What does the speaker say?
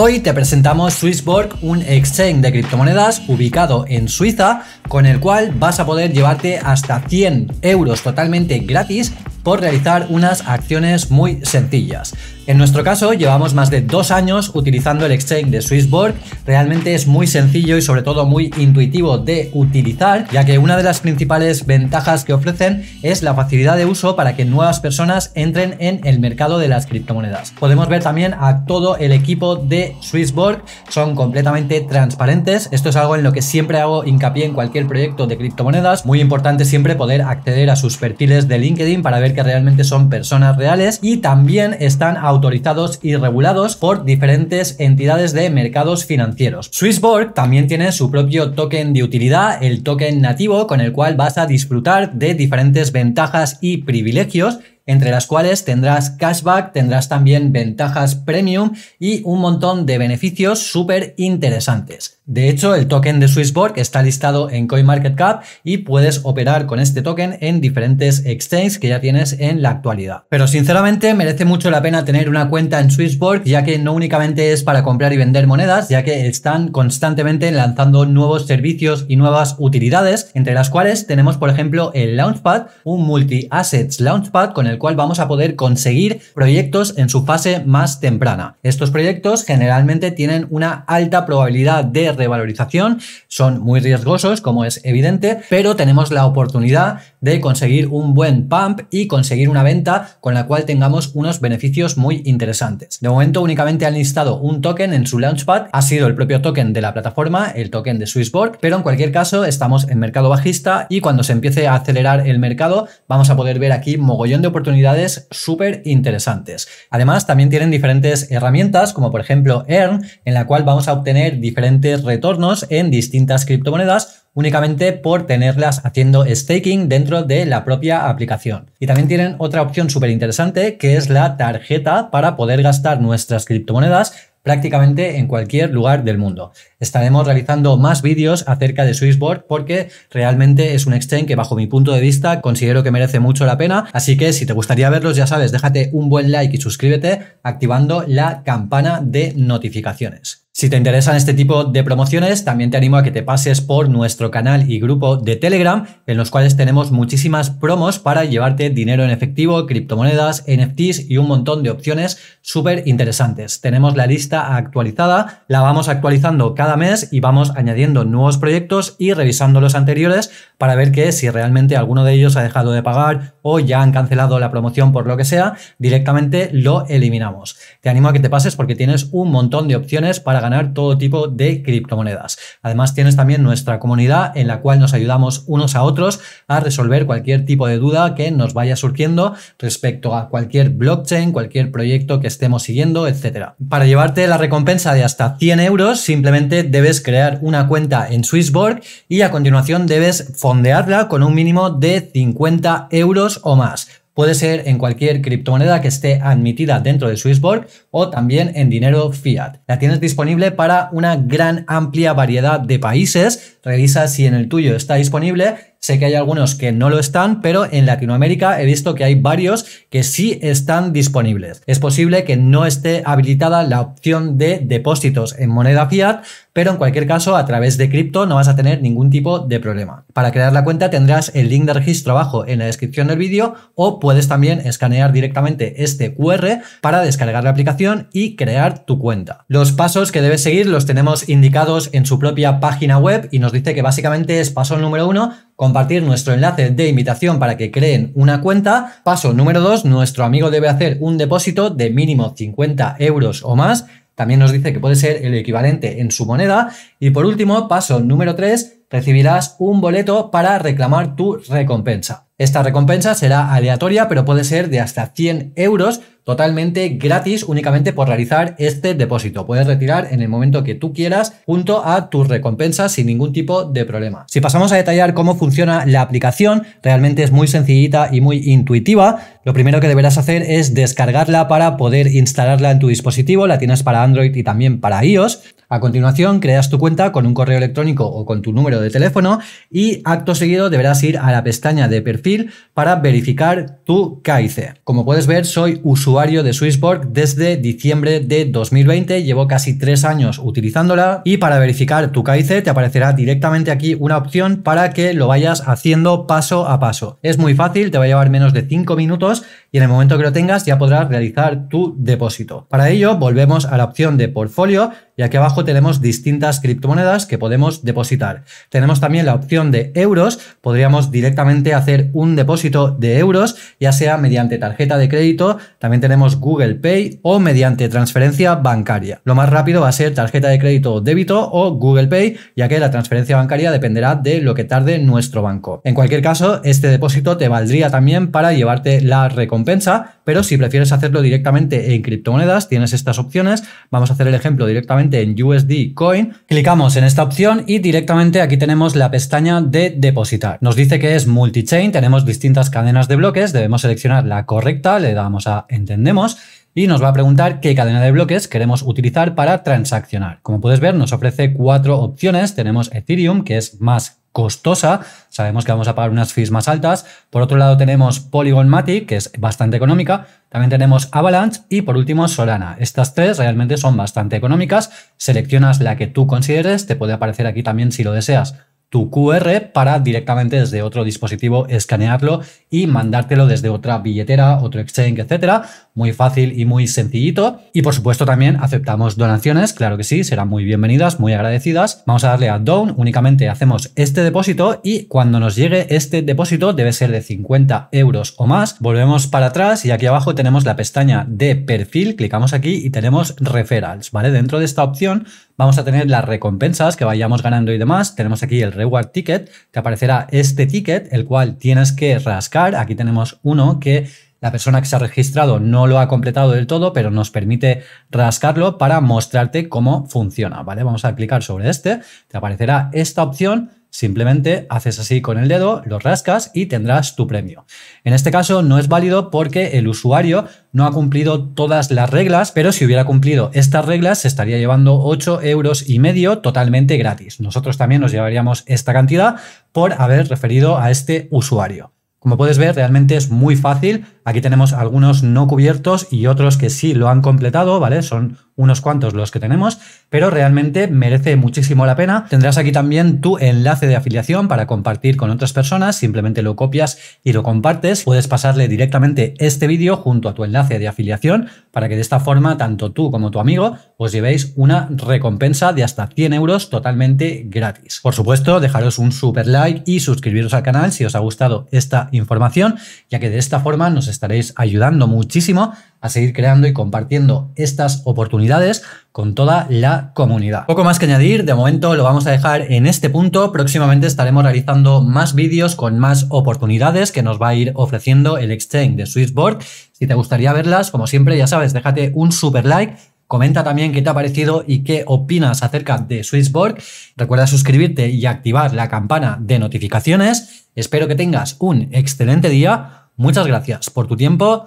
Hoy te presentamos Swissborg, un exchange de criptomonedas ubicado en Suiza, con el cual vas a poder llevarte hasta 100 euros totalmente gratis por realizar unas acciones muy sencillas. En nuestro caso, llevamos más de dos años utilizando el exchange de Swissborg. Realmente es muy sencillo y sobre todo muy intuitivo de utilizar, ya que una de las principales ventajas que ofrecen es la facilidad de uso para que nuevas personas entren en el mercado de las criptomonedas. Podemos ver también a todo el equipo de Swissborg, son completamente transparentes. Esto es algo en lo que siempre hago hincapié en cualquier proyecto de criptomonedas. Muy importante siempre poder acceder a sus perfiles de LinkedIn para ver que realmente son personas reales y también están a autorizados y regulados por diferentes entidades de mercados financieros. Swissborg también tiene su propio token de utilidad, el token nativo, con el cual vas a disfrutar de diferentes ventajas y privilegios entre las cuales tendrás cashback, tendrás también ventajas premium y un montón de beneficios súper interesantes. De hecho, el token de Swissborg está listado en CoinMarketCap y puedes operar con este token en diferentes exchanges que ya tienes en la actualidad. Pero sinceramente merece mucho la pena tener una cuenta en Swissborg ya que no únicamente es para comprar y vender monedas, ya que están constantemente lanzando nuevos servicios y nuevas utilidades, entre las cuales tenemos por ejemplo el Launchpad, un multi-assets Launchpad con el cual vamos a poder conseguir proyectos en su fase más temprana. Estos proyectos generalmente tienen una alta probabilidad de revalorización, son muy riesgosos como es evidente, pero tenemos la oportunidad de conseguir un buen pump y conseguir una venta con la cual tengamos unos beneficios muy interesantes. De momento únicamente han listado un token en su launchpad, ha sido el propio token de la plataforma, el token de Swissborg, pero en cualquier caso estamos en mercado bajista y cuando se empiece a acelerar el mercado vamos a poder ver aquí mogollón de oportunidades unidades súper interesantes. Además, también tienen diferentes herramientas, como por ejemplo Earn, en la cual vamos a obtener diferentes retornos en distintas criptomonedas únicamente por tenerlas haciendo staking dentro de la propia aplicación. Y también tienen otra opción súper interesante que es la tarjeta para poder gastar nuestras criptomonedas prácticamente en cualquier lugar del mundo. Estaremos realizando más vídeos acerca de Swissboard porque realmente es un exchange que bajo mi punto de vista considero que merece mucho la pena, así que si te gustaría verlos ya sabes, déjate un buen like y suscríbete activando la campana de notificaciones. Si te interesan este tipo de promociones, también te animo a que te pases por nuestro canal y grupo de Telegram, en los cuales tenemos muchísimas promos para llevarte dinero en efectivo, criptomonedas, NFTs y un montón de opciones súper interesantes. Tenemos la lista actualizada, la vamos actualizando cada mes y vamos añadiendo nuevos proyectos y revisando los anteriores para ver que si realmente alguno de ellos ha dejado de pagar o ya han cancelado la promoción por lo que sea, directamente lo eliminamos. Te animo a que te pases porque tienes un montón de opciones para ganar ganar todo tipo de criptomonedas. Además, tienes también nuestra comunidad en la cual nos ayudamos unos a otros a resolver cualquier tipo de duda que nos vaya surgiendo respecto a cualquier blockchain, cualquier proyecto que estemos siguiendo, etcétera Para llevarte la recompensa de hasta 100 euros, simplemente debes crear una cuenta en Swissborg y a continuación debes fondearla con un mínimo de 50 euros o más. Puede ser en cualquier criptomoneda que esté admitida dentro de Swissborg o también en dinero fiat. La tienes disponible para una gran amplia variedad de países. Revisa si en el tuyo está disponible Sé que hay algunos que no lo están, pero en Latinoamérica he visto que hay varios que sí están disponibles. Es posible que no esté habilitada la opción de depósitos en moneda fiat, pero en cualquier caso a través de cripto no vas a tener ningún tipo de problema. Para crear la cuenta tendrás el link de registro abajo en la descripción del vídeo o puedes también escanear directamente este QR para descargar la aplicación y crear tu cuenta. Los pasos que debes seguir los tenemos indicados en su propia página web y nos dice que básicamente es paso número uno, compartir nuestro enlace de invitación para que creen una cuenta. Paso número dos, nuestro amigo debe hacer un depósito de mínimo 50 euros o más también nos dice que puede ser el equivalente en su moneda. Y por último, paso número 3, recibirás un boleto para reclamar tu recompensa. Esta recompensa será aleatoria, pero puede ser de hasta 100 euros totalmente gratis únicamente por realizar este depósito. Puedes retirar en el momento que tú quieras junto a tu recompensa sin ningún tipo de problema. Si pasamos a detallar cómo funciona la aplicación, realmente es muy sencillita y muy intuitiva. Lo primero que deberás hacer es descargarla para poder instalarla en tu dispositivo, la tienes para Android y también para iOS. A continuación, creas tu cuenta con un correo electrónico o con tu número de teléfono y acto seguido deberás ir a la pestaña de perfil para verificar tu KIC. Como puedes ver, soy usuario de Swissborg desde diciembre de 2020, llevo casi tres años utilizándola y para verificar tu KIC te aparecerá directamente aquí una opción para que lo vayas haciendo paso a paso. Es muy fácil, te va a llevar menos de cinco minutos y en el momento que lo tengas ya podrás realizar tu depósito. Para ello volvemos a la opción de portfolio y aquí abajo tenemos distintas criptomonedas que podemos depositar. Tenemos también la opción de euros. Podríamos directamente hacer un depósito de euros, ya sea mediante tarjeta de crédito, también tenemos Google Pay o mediante transferencia bancaria. Lo más rápido va a ser tarjeta de crédito débito o Google Pay, ya que la transferencia bancaria dependerá de lo que tarde nuestro banco. En cualquier caso, este depósito te valdría también para llevarte la recompensa, pero si prefieres hacerlo directamente en criptomonedas, tienes estas opciones. Vamos a hacer el ejemplo directamente en USD Coin, clicamos en esta opción y directamente aquí tenemos la pestaña de depositar. Nos dice que es multichain, tenemos distintas cadenas de bloques, debemos seleccionar la correcta, le damos a entendemos y nos va a preguntar qué cadena de bloques queremos utilizar para transaccionar. Como puedes ver, nos ofrece cuatro opciones. Tenemos Ethereum, que es más costosa, sabemos que vamos a pagar unas fees más altas. Por otro lado tenemos Polygon Matic, que es bastante económica. También tenemos Avalanche y por último Solana. Estas tres realmente son bastante económicas. Seleccionas la que tú consideres, te puede aparecer aquí también si lo deseas tu QR para directamente desde otro dispositivo escanearlo y mandártelo desde otra billetera, otro exchange, etcétera. Muy fácil y muy sencillito. Y por supuesto también aceptamos donaciones, claro que sí, serán muy bienvenidas, muy agradecidas. Vamos a darle a Down, únicamente hacemos este depósito y cuando nos llegue este depósito debe ser de 50 euros o más. Volvemos para atrás y aquí abajo tenemos la pestaña de perfil, clicamos aquí y tenemos referrals, ¿vale? Dentro de esta opción vamos a tener las recompensas que vayamos ganando y demás. Tenemos aquí el reward ticket, te aparecerá este ticket, el cual tienes que rascar. Aquí tenemos uno que la persona que se ha registrado no lo ha completado del todo, pero nos permite rascarlo para mostrarte cómo funciona, ¿vale? Vamos a clicar sobre este, te aparecerá esta opción Simplemente haces así con el dedo, lo rascas y tendrás tu premio. En este caso no es válido porque el usuario no ha cumplido todas las reglas, pero si hubiera cumplido estas reglas se estaría llevando 8 euros y medio totalmente gratis. Nosotros también nos llevaríamos esta cantidad por haber referido a este usuario. Como puedes ver, realmente es muy fácil. Aquí tenemos algunos no cubiertos y otros que sí lo han completado, ¿vale? Son unos cuantos los que tenemos, pero realmente merece muchísimo la pena. Tendrás aquí también tu enlace de afiliación para compartir con otras personas, simplemente lo copias y lo compartes. Puedes pasarle directamente este vídeo junto a tu enlace de afiliación para que de esta forma tanto tú como tu amigo os llevéis una recompensa de hasta 100 euros totalmente gratis. Por supuesto, dejaros un super like y suscribiros al canal si os ha gustado esta información, ya que de esta forma nos estaréis ayudando muchísimo a seguir creando y compartiendo estas oportunidades con toda la comunidad. Poco más que añadir, de momento lo vamos a dejar en este punto, próximamente estaremos realizando más vídeos con más oportunidades que nos va a ir ofreciendo el exchange de Swissborg. Si te gustaría verlas, como siempre, ya sabes, déjate un super like. Comenta también qué te ha parecido y qué opinas acerca de Swissborg. Recuerda suscribirte y activar la campana de notificaciones. Espero que tengas un excelente día. Muchas gracias por tu tiempo